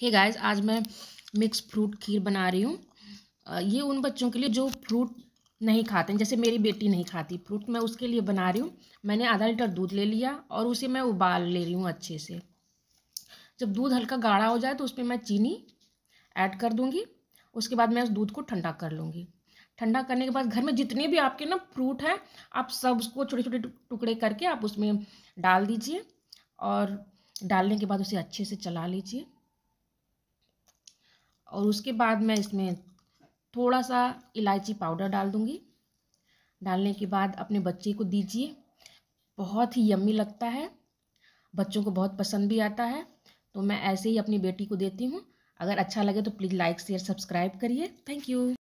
हे hey guys आज मैं mix fruit खीर बना रही हूँ ये उन बच्चों के लिए जो फ्रूट नहीं खाते हैं जैसे मेरी बेटी नहीं खाती फ्रूट मैं उसके लिए बना रही हूँ मैंने आधा लीटर दूध ले लिया और उसे मैं उबाल ले रही हूँ अच्छे से जब दूध हल्का गाढ़ा हो जाए तो उसमें मैं चीनी ऐड कर दूँगी उसके बाद मैं उस दूध को ठंडा कर लूँगी ठंडा करने के बाद घर में जितने भी आपके ना फ्रूट हैं आप सब उसको छोटे छोटे टुकड़े करके आप उसमें डाल दीजिए और डालने के बाद उसे अच्छे से चला लीजिए और उसके बाद मैं इसमें थोड़ा सा इलायची पाउडर डाल दूँगी डालने के बाद अपने बच्चे को दीजिए बहुत ही यम्मी लगता है बच्चों को बहुत पसंद भी आता है तो मैं ऐसे ही अपनी बेटी को देती हूँ अगर अच्छा लगे तो प्लीज़ लाइक शेयर सब्सक्राइब करिए थैंक यू